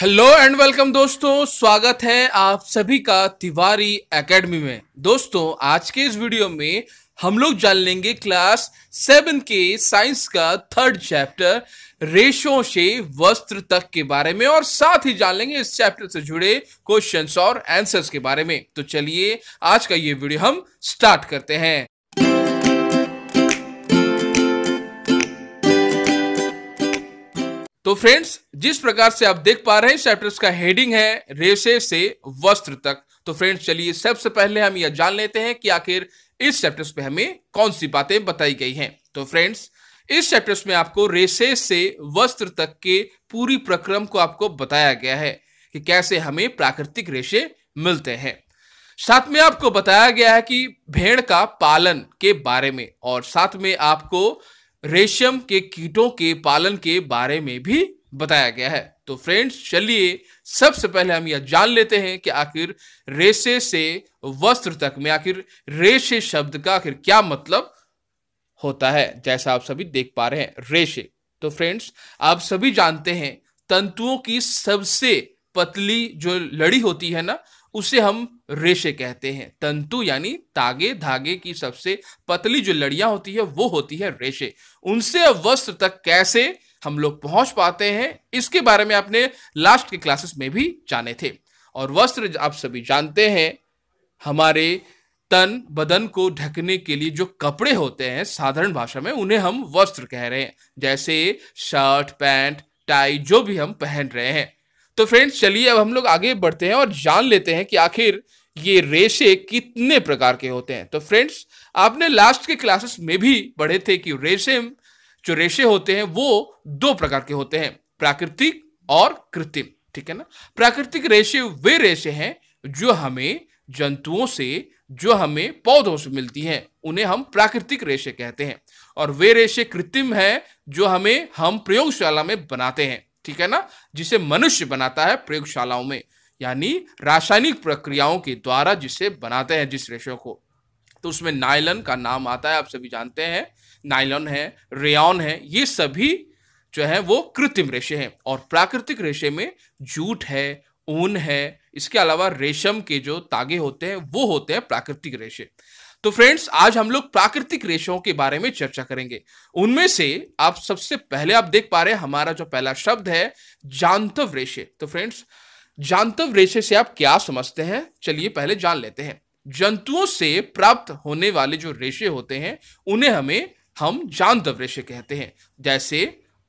hello and welcome दोस्तों स्वागत है आप सभी का तिवारी एकेडमी में दोस्तों आज के इस वीडियो में हम लोग जान लेंगे क्लास सेवन के साइंस का थर्ड चैप्टर रेशों से वस्त्र तक के बारे में और साथ ही जान लेंगे इस चैप्टर से जुड़े क्वेश्चंस और आंसर्स के बारे में तो चलिए आज का ये वीडियो हम स्टार्ट करते हैं तो फ्रेंड्स जिस प्रकार से आप देख पा रहे हैं चैप्टर्स का हेडिंग है रेशे से वस्त्र तक तो फ्रेंड्स चलिए सबसे पहले हम यह जान लेते हैं कि आखिर इस चैप्टर्स में हमें कौन सी बातें बताई गई हैं तो फ्रेंड्स इस चैप्टर्स में आपको रेशे से वस्त्र तक के पूरी प्रक्रम को आपको बताया गया है कि कैसे हमें प्राकृतिक रेशे मिलते हैं साथ में आपको बताया गया है कि भेड़ का पालन के बारे में और साथ में आपको रेशम के कीटों के पालन के बारे में भी बताया गया है तो फ्रेंड्स चलिए सबसे पहले हम यह जान लेते हैं कि आखिर रेशे से वस्त्र तक में आखिर रेशे शब्द का आखिर क्या मतलब होता है जैसा आप सभी देख पा रहे हैं रेशे तो फ्रेंड्स आप सभी जानते हैं तंतुओं की सबसे पतली जो लड़ी होती है ना उसे हम रेशे कहते हैं तंतु यानी तागे धागे की सबसे पतली जो लड़ियां होती है वो होती है रेशे उनसे वस्त्र तक कैसे हम लोग पहुंच पाते हैं इसके बारे में आपने लास्ट के क्लासेस में भी जाने थे और वस्त्र आप सभी जानते हैं हमारे तन बदन को ढकने के लिए जो कपड़े होते हैं साधारण भाषा में उन्हें हम वस्त्र कह रहे हैं जैसे शर्ट पैंट टाई जो भी हम पहन रहे हैं तो फ्रेंड्स चलिए अब हम लोग आगे बढ़ते हैं और जान लेते हैं कि आखिर ये रेशे कितने प्रकार के होते हैं तो फ्रेंड्स आपने लास्ट के क्लासेस में भी पढ़े थे कि रेशम जो रेशे होते हैं वो दो प्रकार के होते हैं प्राकृतिक और कृत्रिम ठीक है ना प्राकृतिक रेशे वे रेशे हैं जो हमें जंतुओं से जो हमें पौधों से मिलती हैं उन्हें हम प्राकृतिक रेशे कहते हैं और वे रेशे कृत्रिम हैं जो हमें हम प्रयोगशाला में बनाते हैं ठीक है ना जिसे मनुष्य बनाता है प्रयोगशालाओं में यानी रासायनिक प्रक्रियाओं के द्वारा जिसे बनाते हैं जिस रेशो को तो उसमें नायलन का नाम आता है आप सभी जानते हैं नायलन है रेयन है ये सभी जो है वो कृत्रिम रेशे हैं और प्राकृतिक रेशे में जूट है ऊन है इसके अलावा रेशम के जो तागे होते हैं वो होते हैं प्राकृतिक रेशे तो फ्रेंड्स आज हम लोग प्राकृतिक रेशों के बारे में चर्चा करेंगे उनमें से आप सबसे पहले आप देख पा रहे हैं हमारा जो पहला शब्द है जानतव रेशे तो फ्रेंड्स जानतव रेशे से आप क्या समझते हैं चलिए पहले जान लेते हैं जंतुओं से प्राप्त होने वाले जो रेशे होते हैं उन्हें हमें हम जानतव रेशे कहते हैं जैसे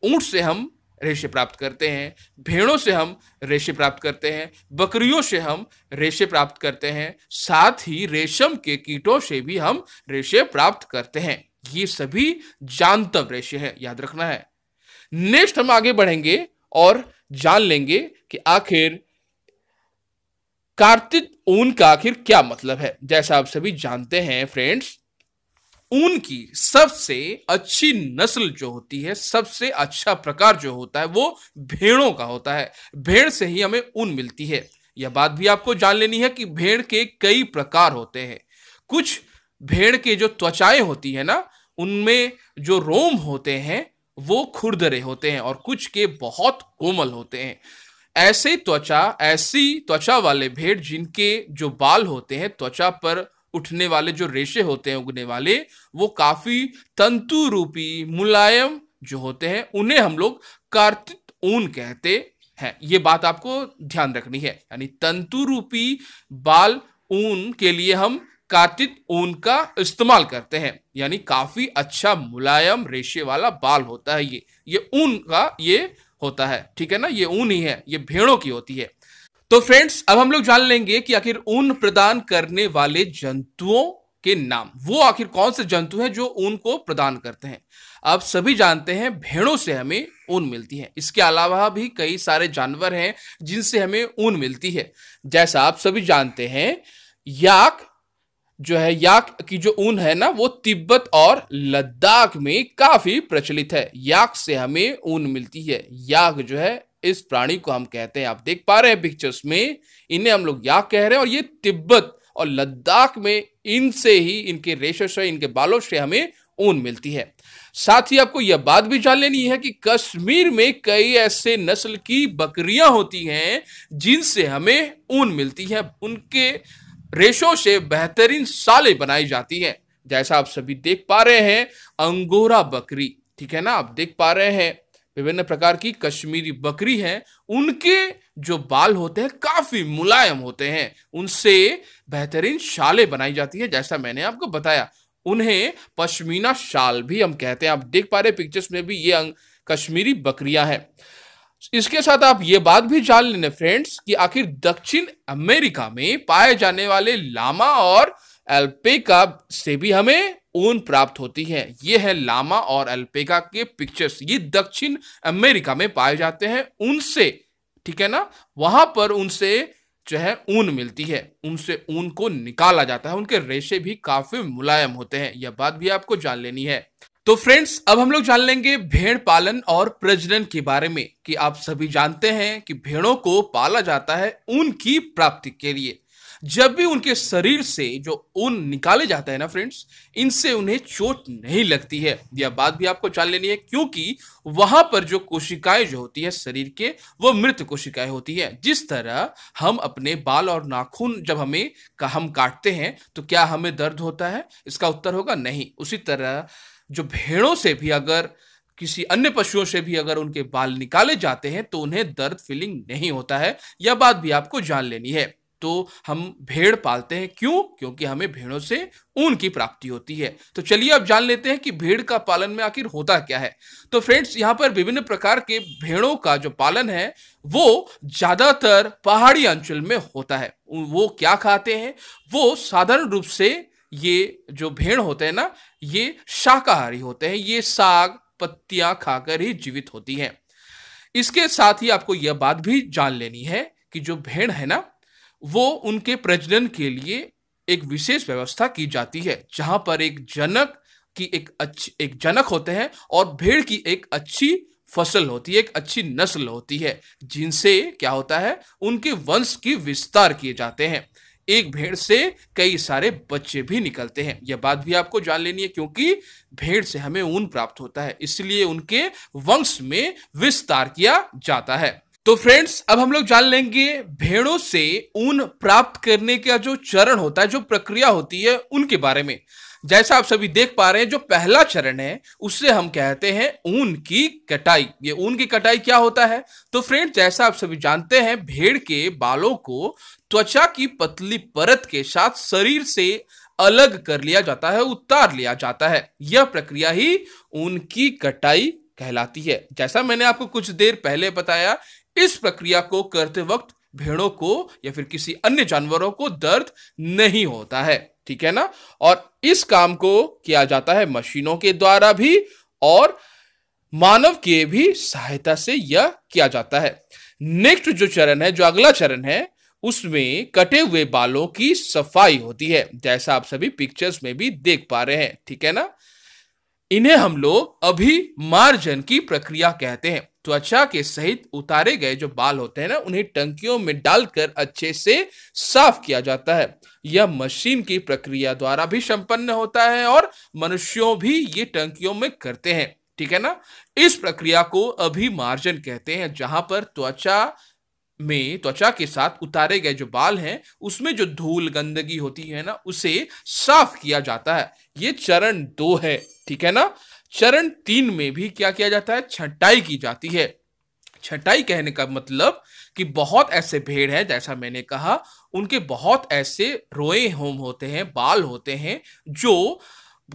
ऊंट से हम रेशे प्राप्त करते हैं भेड़ों से हम रेशे प्राप्त करते हैं बकरियों से हम रेशे प्राप्त करते हैं साथ ही रेशम के कीटों से भी हम रेशे प्राप्त करते हैं ये सभी जानतव रेशे हैं याद रखना है नेक्स्ट हम आगे बढ़ेंगे और जान लेंगे कि आखिर कार्तिक ऊन का आखिर क्या मतलब है जैसा आप सभी जानते हैं फ्रेंड्स ऊन की सबसे अच्छी नस्ल जो होती है सबसे अच्छा प्रकार जो होता है वो भेड़ों का होता है भेड़ से ही हमें ऊन मिलती है यह बात भी आपको जान लेनी है कि भेड़ के कई प्रकार होते हैं कुछ भेड़ के जो त्वचाएं होती है ना उनमें जो रोम होते हैं वो खुरदरे होते हैं और कुछ के बहुत कोमल होते हैं ऐसे त्वचा ऐसी त्वचा वाले भेड़ जिनके जो बाल होते हैं त्वचा पर उठने वाले जो रेशे होते हैं उगने वाले वो काफी तंतु रूपी मुलायम जो होते हैं उन्हें हम लोग कार्तित ऊन कहते हैं ये बात आपको ध्यान रखनी है यानी तंतु रूपी बाल ऊन के लिए हम कार्तिक ऊन का इस्तेमाल करते हैं यानी काफी अच्छा मुलायम रेशे वाला बाल होता है ये ये ऊन का ये होता है ठीक है ना ये ऊन ही है ये भेड़ों की होती है तो फ्रेंड्स अब हम लोग जान लेंगे कि आखिर ऊन प्रदान करने वाले जंतुओं के नाम वो आखिर कौन से जंतु हैं जो ऊन को प्रदान करते हैं आप सभी जानते हैं भेड़ों से हमें ऊन मिलती है इसके अलावा भी कई सारे जानवर हैं जिनसे हमें ऊन मिलती है जैसा आप सभी जानते हैं याक जो है याक की जो ऊन है ना वो तिब्बत और लद्दाख में काफी प्रचलित है याक से हमें ऊन मिलती है याक जो है इस प्राणी को हम कहते हैं आप देख पा रहे हैं पिक्चर्स में इन्हें हम लोग याक कह रहे हैं और ये तिब्बत और लद्दाख में इनसे ही इनके रेशों से इनके बालों से हमें ऊन मिलती है साथ ही आपको यह बात भी जान लेनी है कि कश्मीर में कई ऐसे नस्ल की बकरियां होती हैं जिनसे हमें ऊन मिलती है उनके रेशों से बेहतरीन साले बनाई जाती हैं जैसा आप सभी देख पा रहे हैं अंगोरा बकरी ठीक है ना आप देख पा रहे हैं विभिन्न प्रकार की कश्मीरी बकरी हैं उनके जो बाल होते हैं काफ़ी मुलायम होते हैं उनसे बेहतरीन शाले बनाई जाती है जैसा मैंने आपको बताया उन्हें पश्मीना शाल भी हम कहते हैं आप देख पा रहे पिक्चर्स में भी ये अंग कश्मीरी बकरियां हैं इसके साथ आप ये बात भी जान लेने फ्रेंड्स कि आखिर दक्षिण अमेरिका में पाए जाने वाले लामा और एल्पेका से भी हमें ऊन प्राप्त होती है ये है लामा और अल्पेगा के पिक्चर्स ये दक्षिण अमेरिका में पाए जाते हैं उनसे ठीक है ना वहां पर उनसे जो है ऊन मिलती है उनसे ऊन को निकाला जाता है उनके रेशे भी काफी मुलायम होते हैं यह बात भी आपको जान लेनी है तो फ्रेंड्स अब हम लोग जान लेंगे भेड़ पालन और प्रजनन के बारे में कि आप सभी जानते हैं कि भेड़ों को पाला जाता है ऊन की प्राप्ति के लिए जब भी उनके शरीर से जो ऊन निकाले जाता है ना फ्रेंड्स इनसे उन्हें चोट नहीं लगती है यह बात भी आपको जान लेनी है क्योंकि वहां पर जो कोशिकाएं जो होती है शरीर के वो मृत कोशिकाएं होती है जिस तरह हम अपने बाल और नाखून जब हमें का हम काटते हैं तो क्या हमें दर्द होता है इसका उत्तर होगा नहीं उसी तरह जो भेड़ों से भी अगर किसी अन्य पशुओं से भी अगर उनके बाल निकाले जाते हैं तो उन्हें दर्द फीलिंग नहीं होता है यह बात भी आपको जान लेनी है तो हम भेड़ पालते हैं क्यों क्योंकि हमें भेड़ों से ऊन की प्राप्ति होती है तो चलिए अब जान लेते हैं कि भेड़ का पालन में आखिर होता क्या है तो फ्रेंड्स यहाँ पर विभिन्न प्रकार के भेड़ों का जो पालन है वो ज़्यादातर पहाड़ी अंचल में होता है वो क्या खाते हैं वो साधारण रूप से ये जो भेड़ होते हैं ना ये शाकाहारी होते हैं ये साग पत्तियां खाकर ही जीवित होती हैं इसके साथ ही आपको यह बात भी जान लेनी है कि जो भेड़ है ना वो उनके प्रजनन के लिए एक विशेष व्यवस्था की जाती है जहां पर एक जनक की एक अच्छी एक जनक होते हैं और भेड़ की एक अच्छी फसल होती है एक अच्छी नस्ल होती है जिनसे क्या होता है उनके वंश की विस्तार किए जाते हैं एक भेड़ से कई सारे बच्चे भी निकलते हैं यह बात भी आपको जान लेनी है क्योंकि भेड़ से हमें ऊन प्राप्त होता है इसलिए उनके वंश में विस्तार किया जाता है तो फ्रेंड्स अब हम लोग जान लेंगे भेड़ों से ऊन प्राप्त करने का जो चरण होता है जो प्रक्रिया होती है उनके बारे में जैसा आप सभी देख पा रहे हैं जो पहला चरण है उससे हम कहते हैं ऊन की कटाई ये ऊन की कटाई क्या होता है तो फ्रेंड्स जैसा आप सभी जानते हैं भेड़ के बालों को त्वचा की पतली परत के साथ शरीर से अलग कर लिया जाता है उतार लिया जाता है यह प्रक्रिया ही ऊन की कटाई कहलाती है जैसा मैंने आपको कुछ देर पहले बताया इस प्रक्रिया को करते वक्त भेड़ों को या फिर किसी अन्य जानवरों को दर्द नहीं होता है ठीक है ना और इस काम को किया जाता है मशीनों के द्वारा भी और मानव के भी सहायता से यह किया जाता है नेक्स्ट जो चरण है जो अगला चरण है उसमें कटे हुए बालों की सफाई होती है जैसा आप सभी पिक्चर्स में भी देख पा रहे हैं ठीक है ना इन्हें हम लोग मार्जन की प्रक्रिया कहते हैं त्वचा के सहित उतारे गए जो बाल होते हैं ना उन्हें टंकियों में डालकर अच्छे से साफ किया जाता है यह मशीन की प्रक्रिया द्वारा भी संपन्न होता है और मनुष्यों भी ये टंकियों में करते हैं ठीक है ना इस प्रक्रिया को मार्जन कहते हैं जहां पर त्वचा में त्वचा के साथ उतारे गए जो बाल हैं उसमें जो धूल गंदगी होती है ना उसे साफ किया जाता है ये चरण दो है ठीक है ना चरण तीन में भी क्या किया जाता है छटाई की जाती है छटाई कहने का मतलब कि बहुत ऐसे भेड़ हैं जैसा मैंने कहा उनके बहुत ऐसे रोए होम होते हैं बाल होते हैं जो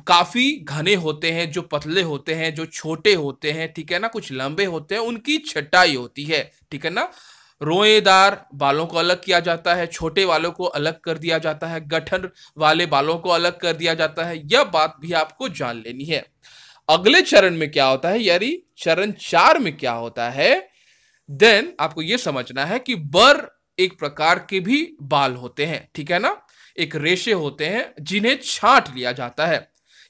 काफ़ी घने होते हैं जो पतले होते हैं जो छोटे होते हैं ठीक है ना कुछ लंबे होते हैं उनकी छटाई होती है ठीक है ना रोएदार बालों को अलग किया जाता है छोटे बालों को अलग कर दिया जाता है गठन वाले बालों को अलग कर दिया जाता है यह बात भी आपको जान लेनी है अगले चरण में क्या होता है यानी चरण चार में क्या होता है देन आपको यह समझना है कि बर एक प्रकार के भी बाल होते हैं ठीक है ना एक रेशे होते हैं जिन्हें छाट लिया जाता है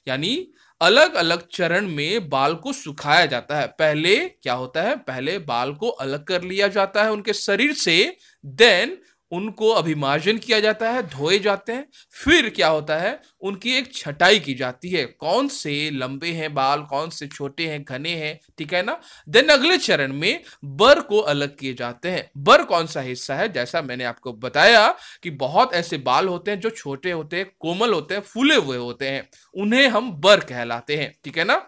यानी अलग अलग चरण में बाल को सुखाया जाता है पहले क्या होता है पहले बाल को अलग कर लिया जाता है उनके शरीर से देन उनको अभिमार्जन किया जाता है धोए जाते हैं फिर क्या होता है उनकी एक छटाई की जाती है कौन से लंबे हैं बाल कौन से छोटे हैं घने हैं ठीक है ना देन अगले चरण में बर को अलग किए जाते हैं बर कौन सा हिस्सा है जैसा मैंने आपको बताया कि बहुत ऐसे बाल होते हैं जो छोटे होते हैं कोमल होते हैं फूले हुए होते हैं उन्हें हम बर कहलाते हैं ठीक है ना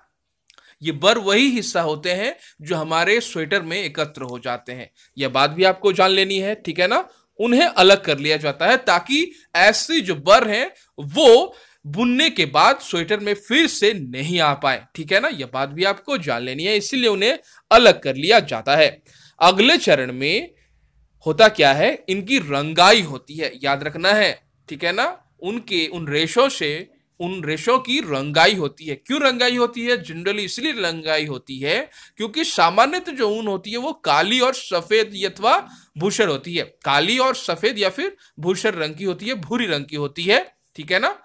ये बर वही हिस्सा होते हैं जो हमारे स्वेटर में एकत्र हो जाते हैं यह बात भी आपको जान लेनी है ठीक है ना उन्हें अलग कर लिया जाता है ताकि ऐसे जो बर हैं वो बुनने के बाद स्वेटर में फिर से नहीं आ पाए ठीक है ना यह बात भी आपको जान लेनी है इसलिए उन्हें अलग कर लिया जाता है अगले चरण में होता क्या है इनकी रंगाई होती है याद रखना है ठीक है ना उनके उन रेशों से उन रेशों की रंगाई होती है क्यों रंगाई होती है जनरली इसलिए रंगाई होती है क्योंकि सामान्यतः जो ऊन होती है वो काली और सफेद अथवा भूषण होती है काली और सफेद या फिर भूषण रंग की होती है भूरी रंग की होती है ठीक है ना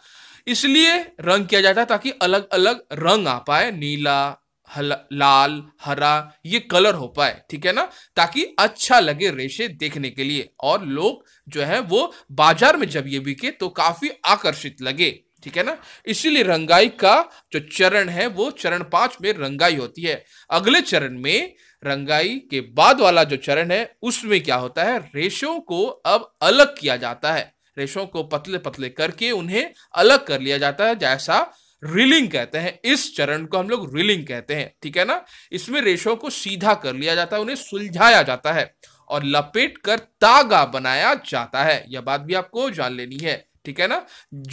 इसलिए रंग किया जाता है ताकि अलग अलग रंग आ पाए नीला हल, लाल हरा ये कलर हो पाए ठीक है ना ताकि अच्छा लगे रेशे देखने के लिए और लोग जो है वो बाजार में जब ये बिके तो काफी आकर्षित लगे ठीक है ना इसीलिए रंगाई का जो चरण है वो चरण पांच में रंगाई होती है अगले चरण में रंगाई के बाद वाला जो चरण है उसमें क्या होता है रेशों को अब अलग किया जाता है रेशों को पतले पतले करके उन्हें अलग कर लिया जाता है जैसा रिलिंग कहते हैं इस चरण को हम लोग रिलिंग कहते हैं ठीक है ना इसमें रेशों को सीधा कर लिया जाता है उन्हें सुलझाया जाता है और लपेट कर तागा बनाया जाता है यह बात भी आपको जान लेनी है ठीक है ना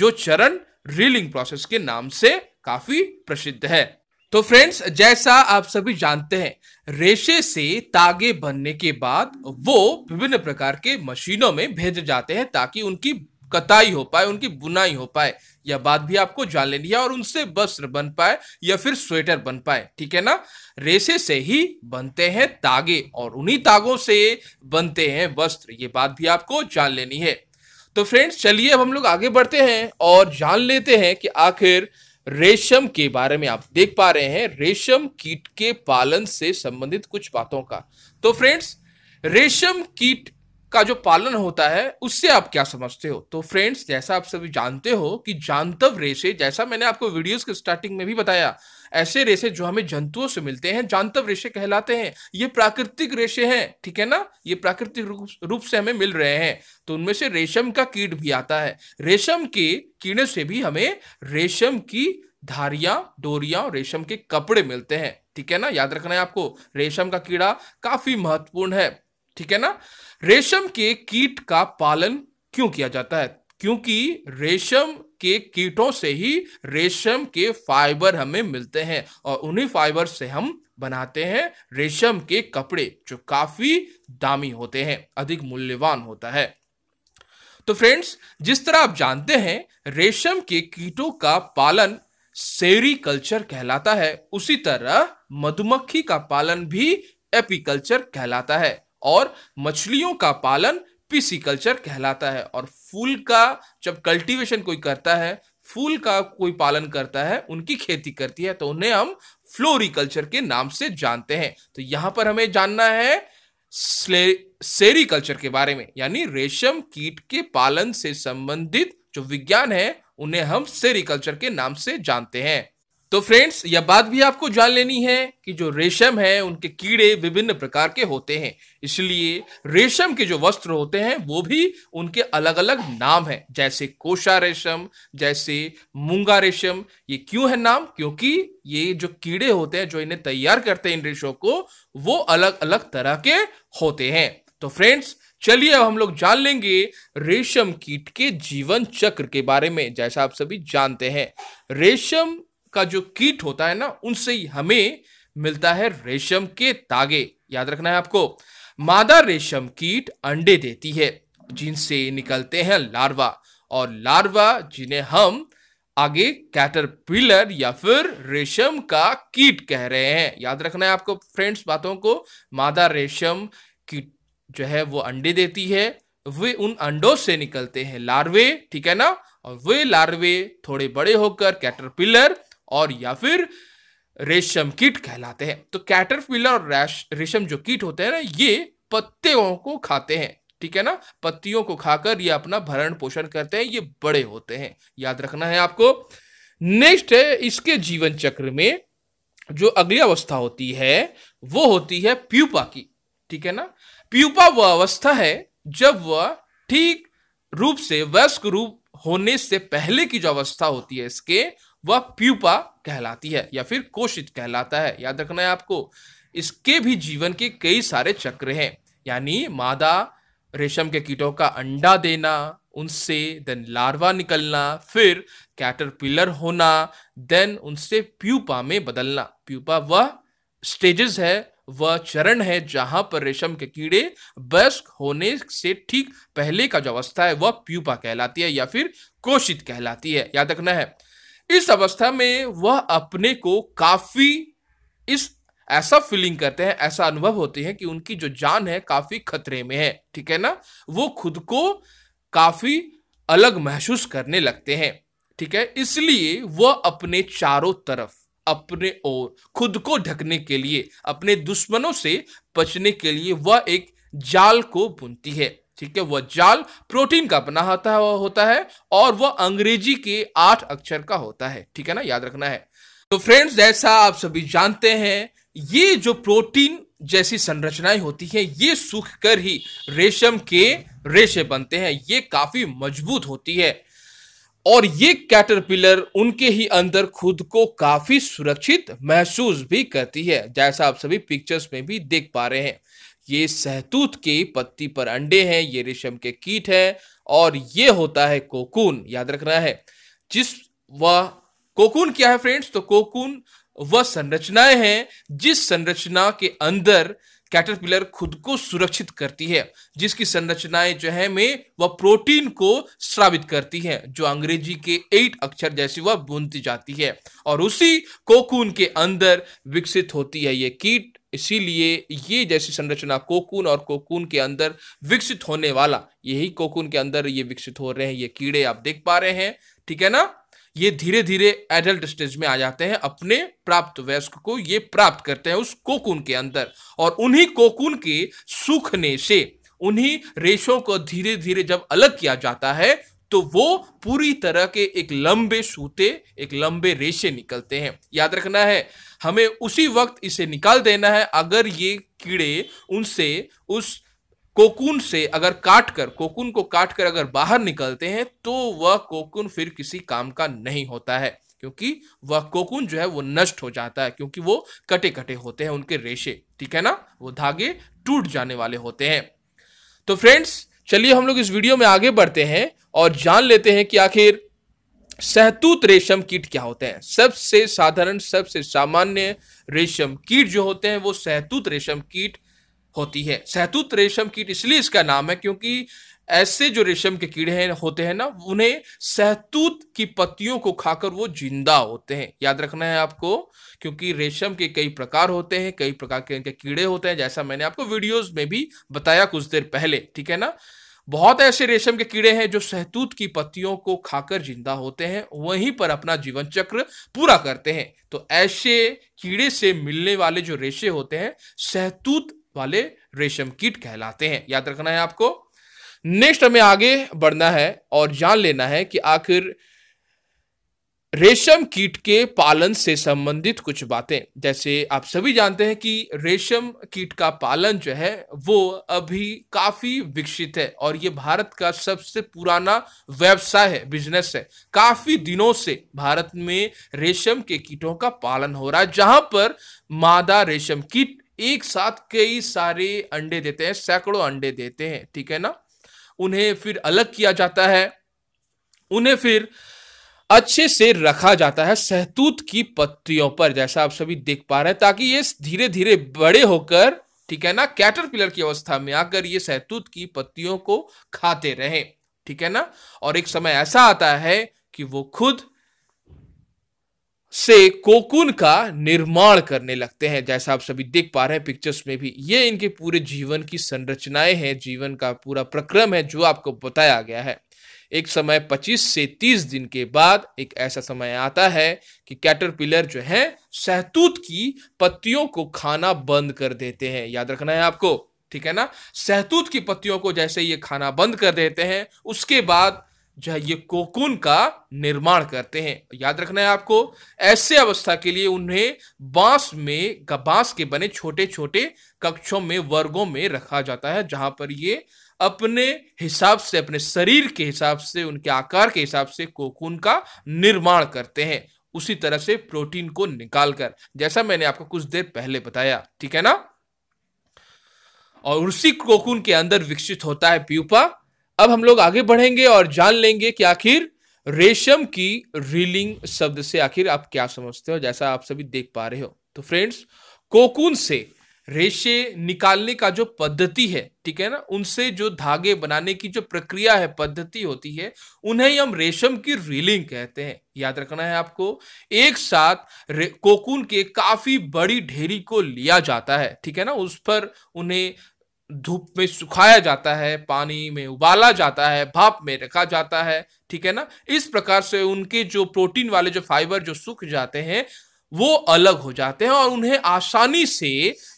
जो चरण रीलिंग प्रोसेस के नाम से काफी प्रसिद्ध है तो फ्रेंड्स जैसा आप सभी जानते हैं रेशे से तागे बनने के बाद वो विभिन्न प्रकार के मशीनों में भेजे जाते हैं ताकि उनकी कताई हो पाए उनकी बुनाई हो पाए यह बात भी आपको जान लेनी है और उनसे वस्त्र बन पाए या फिर स्वेटर बन पाए ठीक है ना रेशे से ही बनते हैं तागे और उन्हीं तागों से बनते हैं वस्त्र ये बात भी आपको जान लेनी है तो फ्रेंड्स चलिए अब हम लोग आगे बढ़ते हैं और जान लेते हैं कि आखिर रेशम के बारे में आप देख पा रहे हैं रेशम कीट के पालन से संबंधित कुछ बातों का तो फ्रेंड्स रेशम कीट का जो पालन होता है उससे आप क्या समझते हो तो फ्रेंड्स जैसा आप सभी जानते हो कि जानतव रेशे जैसा मैंने आपको वीडियोस के स्टार्टिंग में भी बताया ऐसे रेशे जो हमें जंतुओं से मिलते हैं जानतव रेशे कहलाते हैं ये प्राकृतिक रेशे हैं ठीक है ना ये प्राकृतिक रूप से हमें मिल रहे हैं तो उनमें से रेशम का कीट भी आता है रेशम के कीड़े से भी हमें रेशम की धारियां डोरियां और रेशम के कपड़े मिलते हैं ठीक है ना याद रखना है आपको रेशम का कीड़ा काफी महत्वपूर्ण है ठीक है ना रेशम के कीट का पालन क्यों किया जाता है क्योंकि रेशम के कीटों से ही रेशम के फाइबर हमें मिलते हैं और उन्हीं फाइबर से हम बनाते हैं रेशम के कपड़े जो काफी दामी होते हैं अधिक मूल्यवान होता है तो फ्रेंड्स जिस तरह आप जानते हैं रेशम के कीटों का पालन सेरी कल्चर कहलाता है उसी तरह मधुमक्खी का पालन भी एपिकल्चर कहलाता है और मछलियों का पालन कल्चर कहलाता है और फूल का जब कल्टीवेशन कोई करता है फूल का कोई पालन करता है उनकी खेती करती है तो उन्हें हम फ्लोरिकल्चर के नाम से जानते हैं तो यहां पर हमें जानना है सेरिकल्चर के बारे में यानी रेशम कीट के पालन से संबंधित जो विज्ञान है उन्हें हम सेरिकल्चर के नाम से जानते हैं तो फ्रेंड्स यह बात भी आपको जान लेनी है कि जो रेशम है उनके कीड़े विभिन्न प्रकार के होते हैं इसलिए रेशम के जो वस्त्र होते हैं वो भी उनके अलग अलग नाम हैं जैसे कोशा रेशम जैसे मूंगा रेशम ये क्यों है नाम क्योंकि ये जो कीड़े होते हैं जो इन्हें तैयार करते हैं इन रेशों को वो अलग अलग तरह के होते हैं तो फ्रेंड्स चलिए अब हम लोग जान लेंगे रेशम कीट के जीवन चक्र के बारे में जैसा आप सभी जानते हैं रेशम का जो कीट होता है ना उनसे ही हमें मिलता है रेशम के तागे याद रखना है आपको मादा रेशम कीट अंडे देती है जिनसे निकलते हैं लार्वा और लार्वा जिन्हें हम आगे कैटरपिलर या फिर रेशम का कीट कह रहे हैं याद रखना है आपको फ्रेंड्स बातों को मादा रेशम कीट जो है वो अंडे देती है वे उन अंडों से निकलते हैं लार्वे ठीक है ना और वे लार्वे थोड़े बड़े होकर कैटरपिलर और या फिर रेशम कीट कहलाते हैं तो कैटरपिलर और रेशम जो कीट होते हैं ना ये पत्तियों को खाते हैं ठीक है ना पत्तियों को खाकर ये अपना भरण पोषण करते हैं ये बड़े होते हैं याद रखना है आपको नेक्स्ट है इसके जीवन चक्र में जो अगली अवस्था होती है वो होती है प्यूपा की ठीक है ना प्यूपा वह अवस्था है जब वह ठीक रूप से वयस्क रूप होने से पहले की जो अवस्था होती है इसके वह प्यूपा कहलाती है या फिर कोशित कहलाता है याद रखना है आपको इसके भी जीवन के कई सारे चक्र हैं यानी मादा रेशम के कीटों का अंडा देना उनसे देन लार्वा निकलना फिर कैटरपिलर होना देन उनसे प्यूपा में बदलना प्यूपा वह स्टेजेस है वह चरण है जहां पर रेशम के कीड़े वयस्क होने से ठीक पहले का जो अवस्था है वह प्यूपा कहलाती है या फिर कोशित कहलाती है याद रखना है इस अवस्था में वह अपने को काफी इस ऐसा फीलिंग करते हैं ऐसा अनुभव होते हैं कि उनकी जो जान है काफी खतरे में है ठीक है ना वो खुद को काफी अलग महसूस करने लगते हैं ठीक है इसलिए वह अपने चारों तरफ अपने और खुद को ढकने के लिए अपने दुश्मनों से बचने के लिए वह एक जाल को बुनती है ठीक है वह जाल प्रोटीन का बना होता है होता है और वह अंग्रेजी के आठ अक्षर का होता है ठीक है ना याद रखना है तो फ्रेंड्स जैसा आप सभी जानते हैं ये जो प्रोटीन जैसी संरचनाएं होती हैं ये सूख कर ही रेशम के रेशे बनते हैं ये काफी मजबूत होती है और ये कैटरपिलर उनके ही अंदर खुद को काफी सुरक्षित महसूस भी करती है जैसा आप सभी पिक्चर्स में भी देख पा रहे हैं ये सहतूत के पत्ती पर अंडे हैं ये रेशम के कीट है और ये होता है कोकून याद रखना है जिस वह कोकून क्या है फ्रेंड्स तो कोकून वह संरचनाएं हैं जिस संरचना के अंदर कैटरपिलर खुद को सुरक्षित करती है जिसकी संरचनाएं जो है में वह प्रोटीन को स्रावित करती है जो अंग्रेजी के एट अक्षर जैसी वह बुनती जाती है और उसी कोकून के अंदर विकसित होती है ये कीट इसीलिए ये जैसी संरचना कोकून और कोकून के अंदर विकसित होने वाला यही कोकून के अंदर ये विकसित हो रहे हैं ये कीड़े आप देख पा रहे हैं ठीक है ना ये धीरे धीरे एडल्ट स्टेज में आ जाते हैं अपने प्राप्त वयस्क को ये प्राप्त करते हैं उस कोकून के अंदर और उन्हीं कोकून के सूखने से उन्हीं रेशों को धीरे धीरे जब अलग किया जाता है तो वो पूरी तरह के एक लंबे सूते एक लंबे रेशे निकलते हैं याद रखना है हमें उसी वक्त इसे निकाल देना है अगर ये कीड़े उनसे उस कोकुन से अगर काट कर कोकुन को काट कर अगर बाहर निकलते हैं तो वह कोकुन फिर किसी काम का नहीं होता है क्योंकि वह कोकुन जो है वो नष्ट हो जाता है क्योंकि वो कटे कटे होते हैं उनके रेशे ठीक है ना वो धागे टूट जाने वाले होते हैं तो फ्रेंड्स चलिए हम लोग इस वीडियो में आगे बढ़ते हैं और जान लेते हैं कि आखिर सहतूत रेशम कीट क्या होते हैं सबसे साधारण सबसे सामान्य रेशम कीट जो होते हैं वो सहतूत रेशम कीट होती है सहतूत रेशम कीट इसलिए इसका नाम है क्योंकि ऐसे जो रेशम के कीड़े हैं होते हैं ना उन्हें सहतूत की पत्तियों को खाकर वो जिंदा होते हैं याद रखना है आपको क्योंकि रेशम के कई प्रकार होते हैं कई प्रकार के इनके कीड़े होते हैं जैसा मैंने आपको वीडियोस में भी बताया कुछ देर पहले ठीक है ना बहुत ऐसे रेशम के कीड़े हैं जो सहतूत की पत्तियों को खाकर जिंदा होते हैं वहीं पर अपना जीवन चक्र पूरा करते हैं तो ऐसे कीड़े से मिलने वाले जो रेशे होते हैं सहतूत वाले रेशम कीट कहलाते हैं याद रखना है आपको नेक्स्ट हमें आगे बढ़ना है और जान लेना है कि आखिर रेशम कीट के पालन से संबंधित कुछ बातें जैसे आप सभी जानते हैं कि रेशम कीट का पालन जो है वो अभी काफी विकसित है और ये भारत का सबसे पुराना व्यवसाय है बिजनेस है काफी दिनों से भारत में रेशम के कीटों का पालन हो रहा है जहां पर मादा रेशम कीट एक साथ कई सारे अंडे देते हैं सैकड़ों अंडे देते हैं ठीक है ना उन्हें फिर अलग किया जाता है उन्हें फिर अच्छे से रखा जाता है सहतूत की पत्तियों पर जैसा आप सभी देख पा रहे हैं ताकि ये धीरे धीरे बड़े होकर ठीक है ना कैटरपिलर की अवस्था में आकर ये सहतूत की पत्तियों को खाते रहे ठीक है ना और एक समय ऐसा आता है कि वो खुद से कोकुन का निर्माण करने लगते हैं जैसा आप सभी देख पा रहे हैं पिक्चर्स में भी ये इनके पूरे जीवन की संरचनाएं हैं जीवन का पूरा प्रक्रम है जो आपको बताया गया है एक समय 25 से 30 दिन के बाद एक ऐसा समय आता है कि कैटरपिलर जो है सहतूत की पत्तियों को खाना बंद कर देते हैं याद रखना है आपको ठीक है ना सहतूत की पत्तियों को जैसे ये खाना बंद कर देते हैं उसके बाद जो है ये कोकून का निर्माण करते हैं याद रखना है आपको ऐसे अवस्था के लिए उन्हें बांस में बांस के बने छोटे छोटे कक्षों में वर्गों में रखा जाता है जहां पर ये अपने हिसाब से अपने शरीर के हिसाब से उनके आकार के हिसाब से कोकून का निर्माण करते हैं उसी तरह से प्रोटीन को निकालकर जैसा मैंने आपको कुछ देर पहले बताया ठीक है ना और उसी कोकून के अंदर विकसित होता है प्यूपा अब हम लोग आगे बढ़ेंगे और जान लेंगे कि आखिर रेशम की रीलिंग शब्द से आखिर आप क्या समझते हो जैसा आप सभी देख पा रहे हो तो फ्रेंड्स कोकून से रेशे निकालने का जो पद्धति है ठीक है ना उनसे जो धागे बनाने की जो प्रक्रिया है पद्धति होती है उन्हें हम रेशम की रीलिंग कहते हैं याद रखना है आपको एक साथ कोकून के काफी बड़ी ढेरी को लिया जाता है ठीक है ना उस पर उन्हें धूप में सुखाया जाता है पानी में उबाला जाता है भाप में रखा जाता है ठीक है ना इस प्रकार से उनके जो प्रोटीन वाले जो फाइबर जो सूख जाते हैं वो अलग हो जाते हैं और उन्हें आसानी से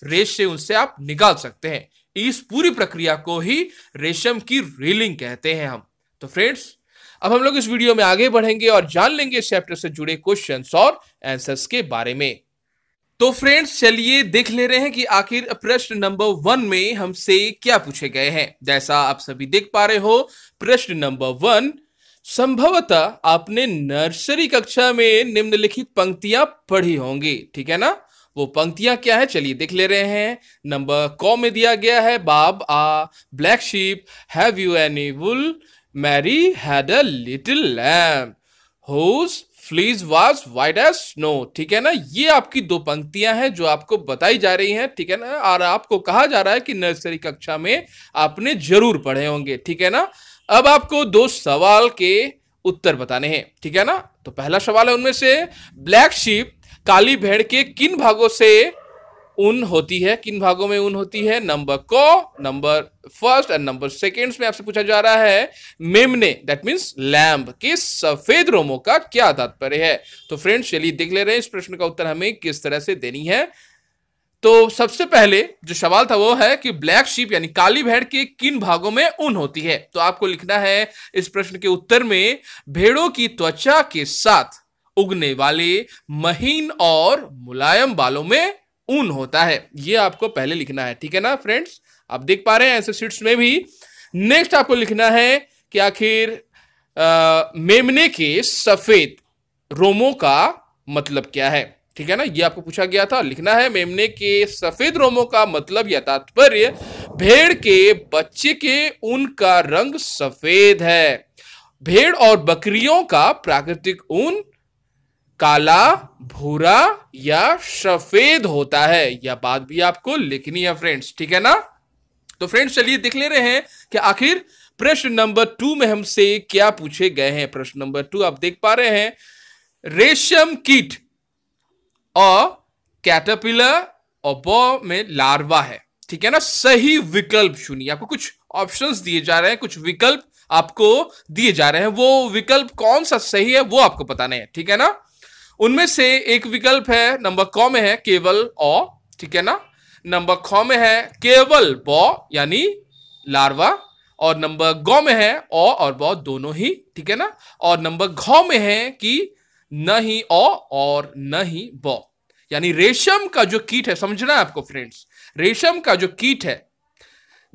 रेशे उनसे आप निकाल सकते हैं इस पूरी प्रक्रिया को ही रेशम की रेलिंग कहते हैं हम तो फ्रेंड्स अब हम लोग इस वीडियो में आगे बढ़ेंगे और जान लेंगे इस चैप्टर से जुड़े क्वेश्चन और आंसर्स के बारे में तो फ्रेंड्स चलिए देख ले रहे हैं कि आखिर प्रश्न नंबर वन में हमसे क्या पूछे गए हैं जैसा आप सभी देख पा रहे हो प्रश्न नंबर वन संभवतः आपने नर्सरी कक्षा में निम्नलिखित पंक्तियां पढ़ी होंगी ठीक है ना वो पंक्तियां क्या है चलिए देख ले रहे हैं नंबर कौ में दिया गया है baa baa black sheep have you any wool Mary had a little lamb whose fleece was white as snow ठीक है ना ये आपकी दो पंक्तियां हैं जो आपको बताई जा रही हैं ठीक है ना और आपको कहा जा रहा है कि नर्सरी कक्षा में आपने जरूर पढ़े होंगे ठीक है ना अब आपको दो सवाल के उत्तर बताने हैं ठीक है ना तो पहला सवाल है उनमें से ब्लैक शीप काली भेड़ के किन भागों से ऊन होती है किन भागों में ऊन होती है नंबर को number first and number second में आपसे पूछा जा रहा है मेमने दैट मीन्स लैम्ब के सफेद रोमो का क्या तात्पर्य है तो फ्रेंड्स चलिए देख ले रहे हैं इस प्रश्न का उत्तर हमें किस तरह से देनी है तो सबसे पहले जो सवाल था वो है कि ब्लैक शीप यानी काली भेड़ के किन भागों में ऊन होती है तो आपको लिखना है इस प्रश्न के उत्तर में भेड़ों की त्वचा के साथ उगने वाले महीन और मुलायम बालों में ऊन होता है ये आपको पहले लिखना है ठीक है ना फ्रेंड्स आप देख पा रहे हैं ऐसे सीट्स में भी नेक्स्ट आपको लिखना है कि आखिर मेमने के सफेद रोमो का मतलब क्या है ठीक है ना ये आपको पूछा गया था लिखना है मेमने के सफेद रोमों का मतलब या तात्पर्य भेड़ के बच्चे के ऊन का रंग सफेद है भेड़ और बकरियों का प्राकृतिक ऊन काला भूरा या सफेद होता है यह बात भी आपको लिखनी है फ्रेंड्स ठीक है ना तो फ्रेंड्स चलिए दिख ले रहे हैं कि आखिर प्रश्न नंबर टू में हमसे क्या पूछे गए हैं प्रश्न नंबर टू आप देख पा रहे हैं रेशम कीट अ कैटरपिलर और ब में लार्वा है ठीक है ना सही विकल्प सुनिए आपको कुछ ऑप्शंस दिए जा रहे हैं कुछ विकल्प आपको दिए जा रहे हैं वो विकल्प कौन सा सही है वो आपको बताना है ठीक है ना उनमें से एक विकल्प है नंबर क में है केवल अ ठीक है ना नंबर ख में है केवल ब यानी लार्वा और नंबर ग में है अ और ब दोनों ही ठीक है ना और नंबर घ में है कि न ही ओ और न ही ब यानी रेशम का जो कीट है समझना है आपको फ्रेंड्स रेशम का जो कीट है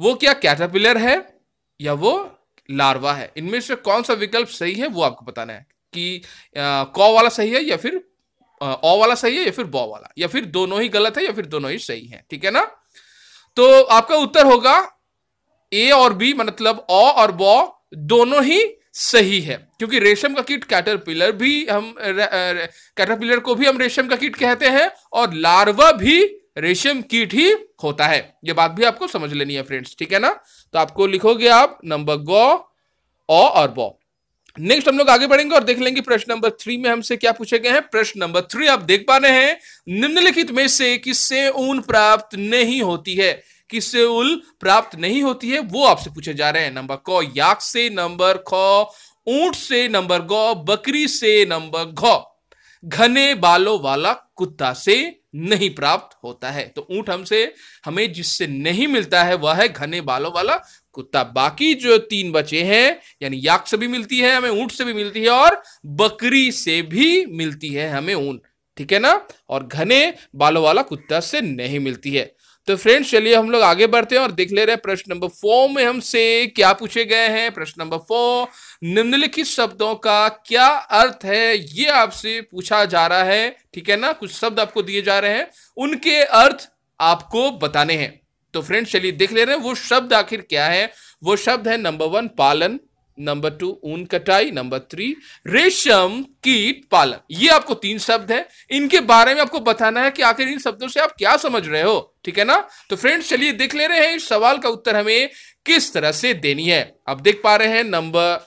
वो क्या कैटरपिलर है या वो लार्वा है इनमें से कौन सा विकल्प सही है वो आपको बताना है कि क वाला सही है या फिर ओ वाला सही है या फिर ब वाला या फिर दोनों ही गलत है या फिर दोनों ही सही है ठीक है ना तो आपका उत्तर होगा ए और बी मतलब अ और ब दोनों ही सही है क्योंकि रेशम का कीट कैटरपिलर भी हम कैटरपिलर को भी हम रेशम का कीट कहते हैं और लार्वा भी रेशम कीट ही होता है ये बात भी आपको समझ लेनी है फ्रेंड्स ठीक है ना तो आपको लिखोगे आप नंबर गौ ओ और बौ नेक्स्ट हम लोग आगे बढ़ेंगे और देख लेंगे प्रश्न नंबर थ्री में हमसे क्या पूछे गए हैं प्रश्न नंबर थ्री आप देख पा रहे हैं निम्नलिखित में से किससे ऊन प्राप्त नहीं होती है किससे उल प्राप्त नहीं होती है वो आपसे पूछे जा रहे हैं नंबर क याक से नंबर ख ऊंट से नंबर गौ बकरी से नंबर घ घने बालों वाला कुत्ता से नहीं प्राप्त होता है तो ऊंट हमसे हमें जिससे नहीं मिलता है वह है घने बालों वाला कुत्ता बाकी जो तीन बचे हैं यानी याक से भी मिलती है हमें ऊंट से भी मिलती है और बकरी से भी मिलती है हमें ऊंट ठीक है ना और घने बालों वाला कुत्ता से नहीं मिलती है तो फ्रेंड्स चलिए हम लोग आगे बढ़ते हैं और देख ले रहे हैं प्रश्न नंबर फोर में हमसे क्या पूछे गए हैं प्रश्न नंबर फोर निम्नलिखित शब्दों का क्या अर्थ है ये आपसे पूछा जा रहा है ठीक है ना कुछ शब्द आपको दिए जा रहे हैं उनके अर्थ आपको बताने हैं तो फ्रेंड्स चलिए देख ले रहे हैं वो शब्द आखिर क्या है वो शब्द है नंबर वन पालन नंबर टू ऊन कटाई नंबर थ्री रेशम कीट पालन ये आपको तीन शब्द है इनके बारे में आपको बताना है कि आखिर इन शब्दों से आप क्या समझ रहे हो ठीक है ना तो फ्रेंड्स चलिए देख ले रहे हैं इस सवाल का उत्तर हमें किस तरह से देनी है आप देख पा रहे हैं नंबर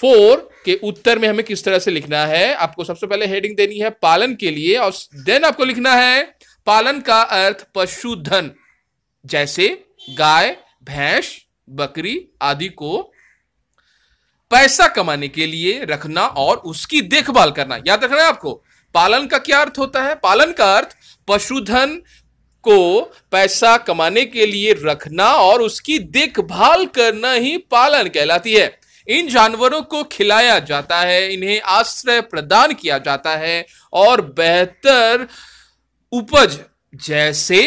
फोर के उत्तर में हमें किस तरह से लिखना है आपको सबसे पहले हेडिंग देनी है पालन के लिए और देन आपको लिखना है पालन का अर्थ पशुधन जैसे गाय भैंस बकरी आदि को पैसा कमाने के लिए रखना और उसकी देखभाल करना याद रखना है आपको पालन का क्या अर्थ होता है पालन का अर्थ पशुधन को पैसा कमाने के लिए रखना और उसकी देखभाल करना ही पालन कहलाती है इन जानवरों को खिलाया जाता है इन्हें आश्रय प्रदान किया जाता है और बेहतर उपज जैसे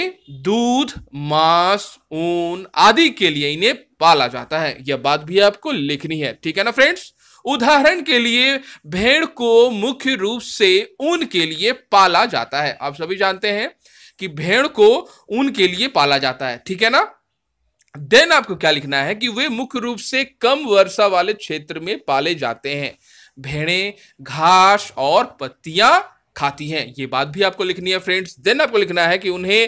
दूध मांस ऊन आदि के लिए इन्हें पाला जाता है यह बात भी आपको लिखनी है ठीक है ना फ्रेंड्स उदाहरण के लिए भेड़ को मुख्य रूप से ऊन के लिए पाला जाता है आप सभी जानते हैं कि भेड़ को ऊन के लिए पाला जाता है ठीक है ना देन आपको क्या लिखना है कि वे मुख्य रूप से कम वर्षा वाले क्षेत्र में पाले जाते हैं भेड़ें घास और पत्तियां खाती हैं ये बात भी आपको लिखनी है फ्रेंड्स देन आपको लिखना है कि उन्हें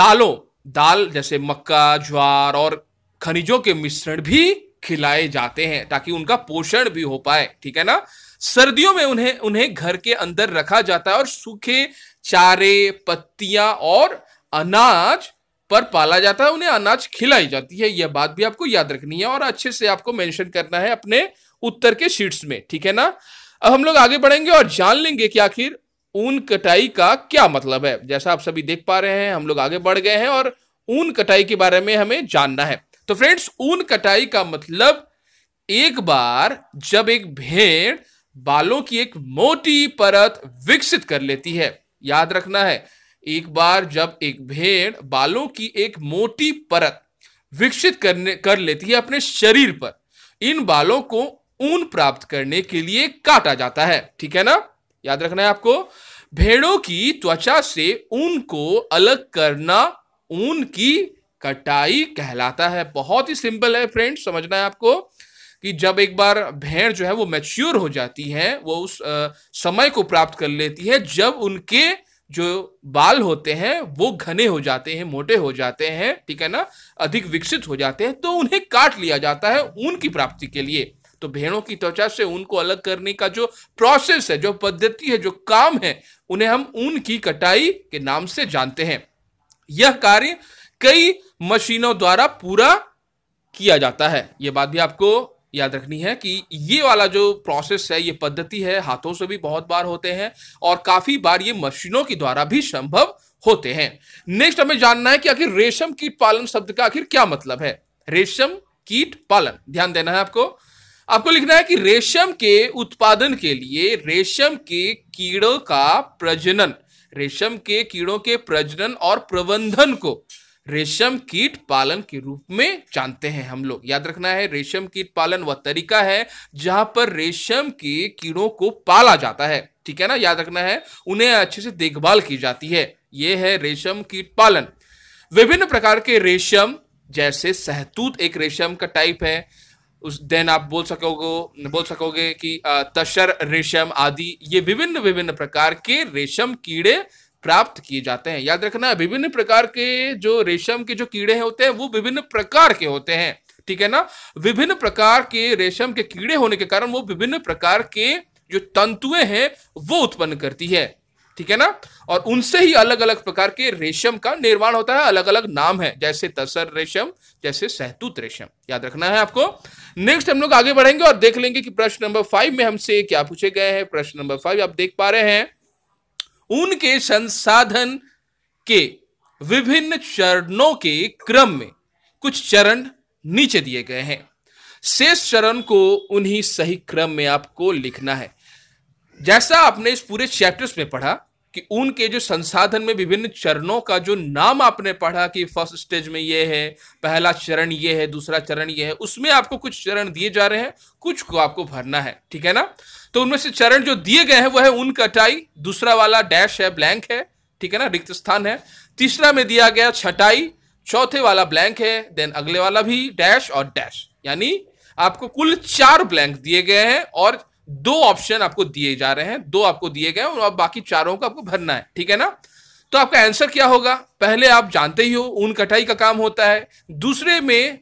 दालों दाल जैसे मक्का ज्वार और खनिजों के मिश्रण भी खिलाए जाते हैं ताकि उनका पोषण भी हो पाए ठीक है ना सर्दियों में उन्हें उन्हें घर के अंदर रखा जाता है और सूखे चारे पत्तियां और अनाज पर पाला जाता है उन्हें अनाज खिलाई जाती है यह बात भी आपको याद रखनी है और अच्छे से आपको मेंशन करना है अपने उत्तर के शीट्स में ठीक है ना अब हम लोग आगे बढ़ेंगे और जान लेंगे कि आखिर ऊन कटाई का क्या मतलब है जैसा आप सभी देख पा रहे हैं हम लोग आगे बढ़ गए हैं और ऊन कटाई के बारे में हमें जानना है तो फ्रेंड्स ऊन कटाई का मतलब एक बार जब एक भेड़ बालों की एक मोटी परत विकसित कर लेती है याद रखना है एक बार जब एक भेड़ बालों की एक मोटी परत विकसित करने कर लेती है अपने शरीर पर इन बालों को ऊन प्राप्त करने के लिए काटा जाता है ठीक है ना याद रखना है आपको भेड़ों की त्वचा से ऊन को अलग करना ऊन की कटाई कहलाता है बहुत ही सिंपल है फ्रेंड समझना है आपको कि जब एक बार भेड़ जो है वो मैच्योर हो जाती है वो उस आ, समय को प्राप्त कर लेती है जब उनके जो बाल होते हैं वो घने हो जाते हैं मोटे हो जाते हैं ठीक है ना अधिक विकसित हो जाते हैं तो उन्हें काट लिया जाता है ऊन की प्राप्ति के लिए तो भेड़ों की त्वचा से ऊन को अलग करने का जो प्रोसेस है जो पद्धति है जो काम है उन्हें हम ऊन की कटाई के नाम से जानते हैं यह कार्य कई मशीनों द्वारा पूरा किया जाता है ये बात भी आपको याद रखनी है कि ये वाला जो प्रोसेस है ये पद्धति है हाथों से भी बहुत बार होते हैं और काफी बार ये मशीनों के द्वारा भी संभव होते हैं नेक्स्ट हमें जानना है कि आखिर रेशम कीट पालन शब्द का आखिर क्या मतलब है रेशम कीट पालन ध्यान देना है आपको आपको लिखना है कि रेशम के उत्पादन के लिए रेशम के कीड़ों का प्रजनन रेशम के कीड़ों के प्रजनन और प्रबंधन को रेशम कीट पालन के रूप में जानते हैं हम लोग याद रखना है रेशम कीट पालन वह तरीका है जहां पर रेशम के कीड़ों को पाला जाता है ठीक है ना याद रखना है उन्हें अच्छे से देखभाल की जाती है यह है रेशम कीट पालन विभिन्न प्रकार के रेशम जैसे सहतूत एक रेशम का टाइप है उस देन आप बोल सकोगे बोल सकोगे कि तशर रेशम आदि ये विभिन्न विभिन्न प्रकार के रेशम कीड़े प्राप्त किए जाते हैं याद रखना विभिन्न प्रकार के जो रेशम के जो कीड़े होते हैं वो विभिन्न प्रकार के होते हैं ठीक है ना विभिन्न प्रकार के रेशम के कीड़े होने के कारण वो विभिन्न प्रकार के जो तंतुए हैं वो उत्पन्न करती है ठीक है ना और उनसे ही अलग अलग प्रकार के रेशम का निर्माण होता है अलग अलग नाम है जैसे तसर रेशम जैसे सहतूत रेशम याद रखना है आपको नेक्स्ट हम लोग आगे बढ़ेंगे और देख लेंगे कि प्रश्न नंबर फाइव में हमसे क्या पूछे गए हैं प्रश्न नंबर फाइव आप देख पा रहे हैं उनके संसाधन के विभिन्न चरणों के क्रम में कुछ चरण नीचे दिए गए हैं शेष चरण को उन्हीं सही क्रम में आपको लिखना है जैसा आपने इस पूरे चैप्टर्स में पढ़ा कि उनके जो संसाधन में विभिन्न चरणों का जो नाम आपने पढ़ा कि फर्स्ट स्टेज में ये है पहला चरण ये है दूसरा चरण ये है उसमें आपको कुछ चरण दिए जा रहे हैं कुछ को आपको भरना है ठीक है ना तो उनमें से चरण जो दिए गए हैं वह है उन कटाई दूसरा वाला डैश है ब्लैंक है ठीक है ना रिक्त स्थान है तीसरा में दिया गया छटाई चौथे वाला ब्लैंक है देन अगले वाला भी डैश और डैश यानी आपको कुल चार ब्लैंक दिए गए हैं और दो ऑप्शन आपको दिए जा रहे हैं दो आपको दिए गए हैं और बाकी चारों को आपको भरना है ठीक है ना तो आपका आंसर क्या होगा पहले आप जानते ही हो ऊन कटाई का काम होता है दूसरे में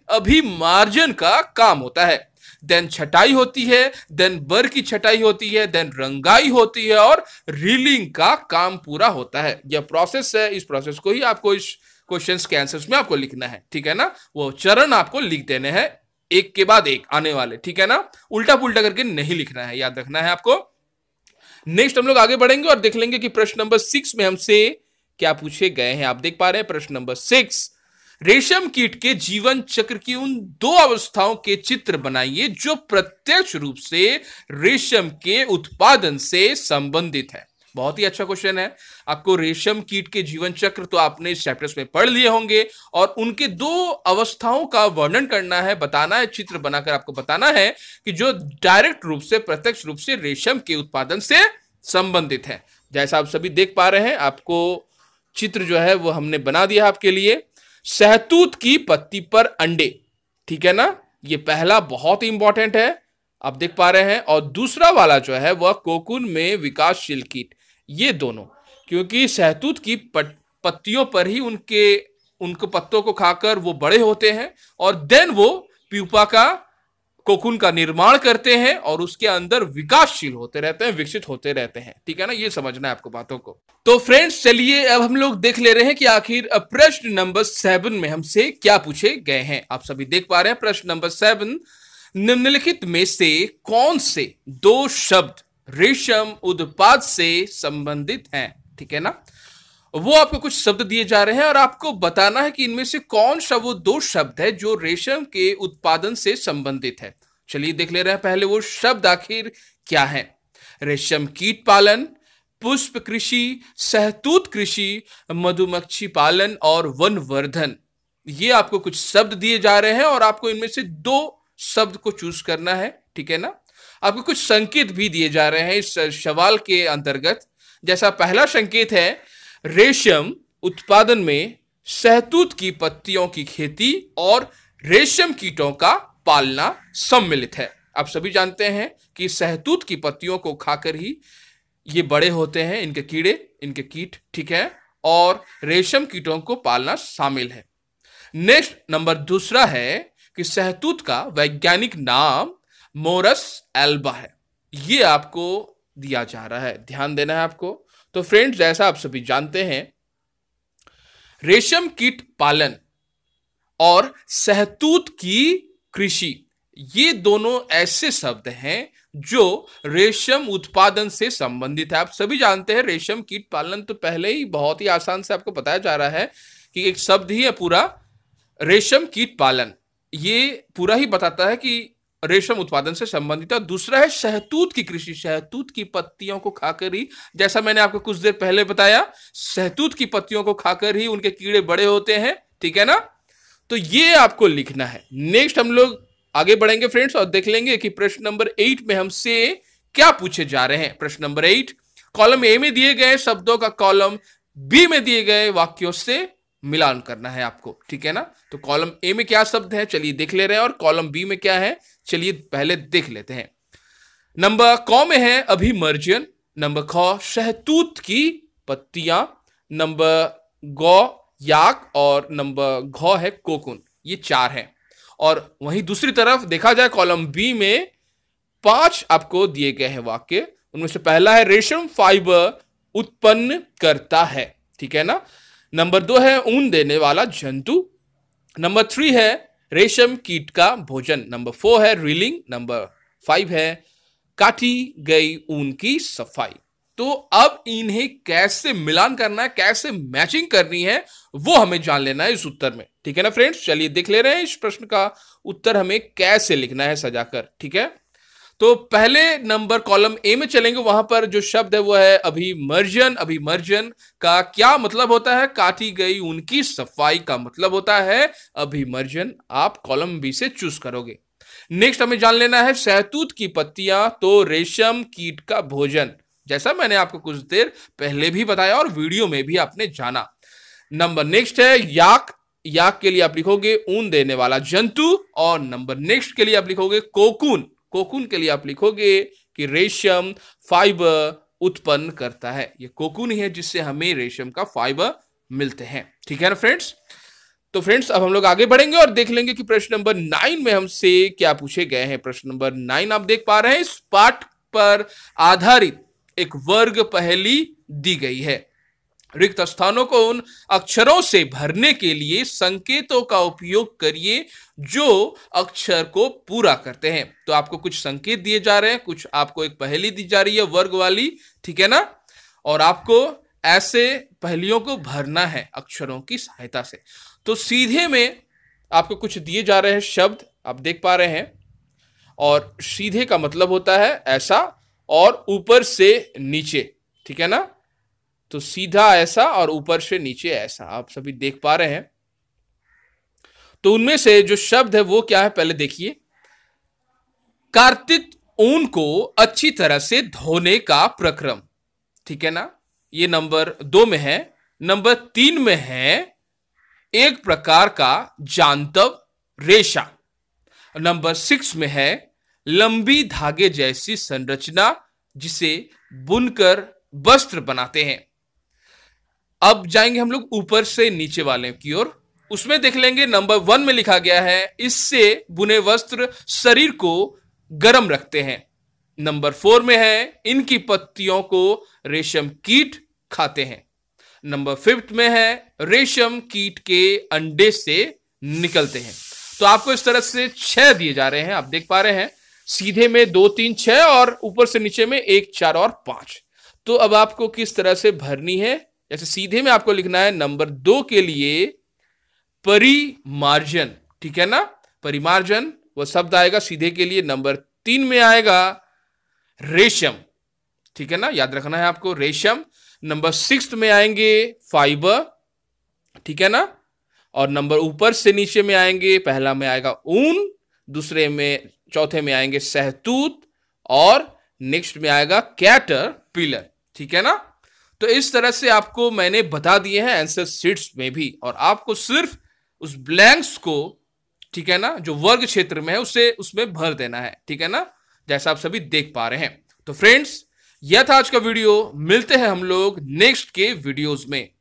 मार्जिन का काम होता है देन छटाई होती है देन बर की छटाई होती है देन रंगाई होती है और रीलिंग का काम पूरा होता है यह प्रोसेस है इस प्रोसेस को ही आपको इस क्वेश्चंस के आंसर्स में आपको लिखना है ठीक है ना वो चरण आपको लिख देने हैं एक के बाद एक आने वाले ठीक है ना उल्टा पुलटा करके नहीं लिखना है याद रखना है आपको नेक्स्ट हम लोग आगे बढ़ेंगे और देख लेंगे कि प्रश्न नंबर सिक्स में हमसे क्या पूछे गए हैं आप देख पा रहे हैं प्रश्न नंबर सिक्स रेशम कीट के जीवन चक्र की उन दो अवस्थाओं के चित्र बनाइए जो प्रत्यक्ष रूप से रेशम के उत्पादन से संबंधित है बहुत ही अच्छा क्वेश्चन है आपको रेशम कीट के जीवन चक्र तो आपने इस चैप्टर्स में पढ़ लिए होंगे और उनके दो अवस्थाओं का वर्णन करना है बताना है चित्र बनाकर आपको बताना है कि जो डायरेक्ट रूप से प्रत्यक्ष रूप से रेशम के उत्पादन से संबंधित है जैसा आप सभी देख पा रहे हैं आपको चित्र जो है वो हमने बना दिया आपके लिए सहतूत की पत्ती पर अंडे ठीक है ना ये पहला बहुत ही इंपॉर्टेंट है आप देख पा रहे हैं और दूसरा वाला जो है वह कोकुन में विकासशील कीट ये दोनों क्योंकि सहतूत की पत्तियों पर ही उनके उनको पत्तों को खाकर वो बड़े होते हैं और देन वो प्यूपा का कोकुन का निर्माण करते हैं और उसके अंदर विकासशील होते रहते हैं विकसित होते रहते हैं ठीक है ना ये समझना है आपको बातों को तो फ्रेंड्स चलिए अब हम लोग देख ले रहे हैं कि आखिर प्रश्न नंबर सेवन में हमसे क्या पूछे गए हैं आप सभी देख पा रहे हैं प्रश्न नंबर सेवन निम्नलिखित में से कौन से दो शब्द रेशम उत्पाद से संबंधित हैं ठीक है ना वो आपको कुछ शब्द दिए जा रहे हैं और आपको बताना है कि इनमें से कौन सा वो दो शब्द है जो रेशम के उत्पादन से संबंधित है चलिए देख ले रहे हैं पहले वो शब्द आखिर क्या है रेशम कीट पालन पुष्प कृषि सहतूत कृषि मधुमक्खी पालन और वन वर्धन ये आपको कुछ शब्द दिए जा रहे हैं और आपको इनमें से दो शब्द को चूज करना है ठीक है ना आपको कुछ संकेत भी दिए जा रहे हैं इस सवाल के अंतर्गत जैसा पहला संकेत है रेशम उत्पादन में सहतूत की पत्तियों की खेती और रेशम कीटों का पालना सम्मिलित है आप सभी जानते हैं कि सहतूत की पत्तियों को खाकर ही ये बड़े होते हैं इनके कीड़े इनके कीट ठीक है और रेशम कीटों को पालना शामिल है नेक्स्ट नंबर दूसरा है कि सहतूत का वैज्ञानिक नाम मोरस एल्बा है ये आपको दिया जा रहा है ध्यान देना है आपको तो फ्रेंड्स जैसा आप सभी जानते हैं रेशम कीट पालन और सहतूत की कृषि ये दोनों ऐसे शब्द हैं जो रेशम उत्पादन से संबंधित है आप सभी जानते हैं रेशम कीट पालन तो पहले ही बहुत ही आसान से आपको बताया जा रहा है कि एक शब्द ही है पूरा रेशम कीट पालन ये पूरा ही बताता है कि रेशम उत्पादन से संबंधित है दूसरा है शहतूत की कृषि शहतूत की पत्तियों को खाकर ही जैसा मैंने आपको कुछ देर पहले बताया शहतूत की पत्तियों को खाकर ही उनके कीड़े बड़े होते हैं ठीक है ना तो ये आपको लिखना है नेक्स्ट हम लोग आगे बढ़ेंगे फ्रेंड्स और देख लेंगे कि प्रश्न नंबर एट में हमसे क्या पूछे जा रहे हैं प्रश्न नंबर एट कॉलम ए में दिए गए शब्दों का कॉलम बी में दिए गए वाक्यों से मिलान करना है आपको ठीक है ना तो कॉलम ए में क्या शब्द है चलिए देख ले रहे हैं और कॉलम बी में क्या है चलिए पहले देख लेते हैं नंबर क में है अभिमर्जन नंबर ख शहतूत की पत्तियां नंबर गौ याक और नंबर घ है कोकुन ये चार है और वहीं दूसरी तरफ देखा जाए कॉलम बी में पांच आपको दिए गए हैं वाक्य उनमें से पहला है रेशम फाइबर उत्पन्न करता है ठीक है ना नंबर दो है ऊन देने वाला जंतु नंबर थ्री है रेशम कीट का भोजन नंबर फोर है रीलिंग नंबर फाइव है काटी गई ऊन की सफाई तो अब इन्हें कैसे मिलान करना है कैसे मैचिंग करनी है वो हमें जान लेना है इस उत्तर में ठीक है ना फ्रेंड्स चलिए देख ले रहे हैं इस प्रश्न का उत्तर हमें कैसे लिखना है सजाकर ठीक है तो पहले नंबर कॉलम ए में चलेंगे वहां पर जो शब्द है वो है अभिमर्जन अभिमर्जन का क्या मतलब होता है काटी गई उनकी सफाई का मतलब होता है अभिमर्जन आप कॉलम बी से चूज करोगे नेक्स्ट हमें जान लेना है सहतूत की पत्तियां तो रेशम कीट का भोजन जैसा मैंने आपको कुछ देर पहले भी बताया और वीडियो में भी आपने जाना नंबर नेक्स्ट है याक याक के लिए आप लिखोगे ऊन देने वाला जंतु और नंबर नेक्स्ट के लिए आप लिखोगे कोकून कोकुन के लिए आप लिखोगे कि रेशम फाइबर उत्पन्न करता है ये कोकुन है जिससे हमें रेशम का फाइबर मिलते हैं ठीक है ना फ्रेंड्स तो फ्रेंड्स अब हम लोग आगे बढ़ेंगे और देख लेंगे कि प्रश्न नंबर नाइन में हमसे क्या पूछे गए हैं प्रश्न नंबर नाइन आप देख पा रहे हैं इस पाठ पर आधारित एक वर्ग पहली दी गई है रिक्त स्थानों को उन अक्षरों से भरने के लिए संकेतों का उपयोग करिए जो अक्षर को पूरा करते हैं तो आपको कुछ संकेत दिए जा रहे हैं कुछ आपको एक पहली दी जा रही है वर्ग वाली ठीक है ना और आपको ऐसे पहलियों को भरना है अक्षरों की सहायता से तो सीधे में आपको कुछ दिए जा रहे हैं शब्द आप देख पा रहे हैं और सीधे का मतलब होता है ऐसा और ऊपर से नीचे ठीक है ना तो सीधा ऐसा और ऊपर से नीचे ऐसा आप सभी देख पा रहे हैं तो उनमें से जो शब्द है वो क्या है पहले देखिए कार्तिक ऊन को अच्छी तरह से धोने का प्रक्रम ठीक है ना ये नंबर दो में है नंबर तीन में है एक प्रकार का जानतव रेशा नंबर सिक्स में है लंबी धागे जैसी संरचना जिसे बुनकर वस्त्र बनाते हैं अब जाएंगे हम लोग ऊपर से नीचे वाले की ओर उसमें देख लेंगे नंबर वन में लिखा गया है इससे बुने वस्त्र शरीर को गर्म रखते हैं नंबर फोर में है इनकी पत्तियों को रेशम कीट खाते हैं नंबर फिफ्थ में है रेशम कीट के अंडे से निकलते हैं तो आपको इस तरह से छह दिए जा रहे हैं आप देख पा रहे हैं सीधे में दो तीन छह और ऊपर से नीचे में एक चार और पांच तो अब आपको किस तरह से भरनी है जैसे तो सीधे में आपको लिखना है नंबर दो के लिए परिमार्जन ठीक है ना परिमार्जन वह शब्द आएगा सीधे के लिए नंबर तीन में आएगा रेशम ठीक है ना याद रखना है आपको रेशम नंबर सिक्स में आएंगे फाइबर ठीक है ना और नंबर ऊपर से नीचे में आएंगे पहला में आएगा ऊन दूसरे में चौथे में आएंगे सहतूत और नेक्स्ट में आएगा कैटर पिलर ठीक है ना तो इस तरह से आपको मैंने बता दिए हैं आंसर सीट्स में भी और आपको सिर्फ उस ब्लैंक्स को ठीक है ना जो वर्ग क्षेत्र में है उसे उसमें भर देना है ठीक है ना जैसा आप सभी देख पा रहे हैं तो फ्रेंड्स यह था आज का वीडियो मिलते हैं हम लोग नेक्स्ट के वीडियोज में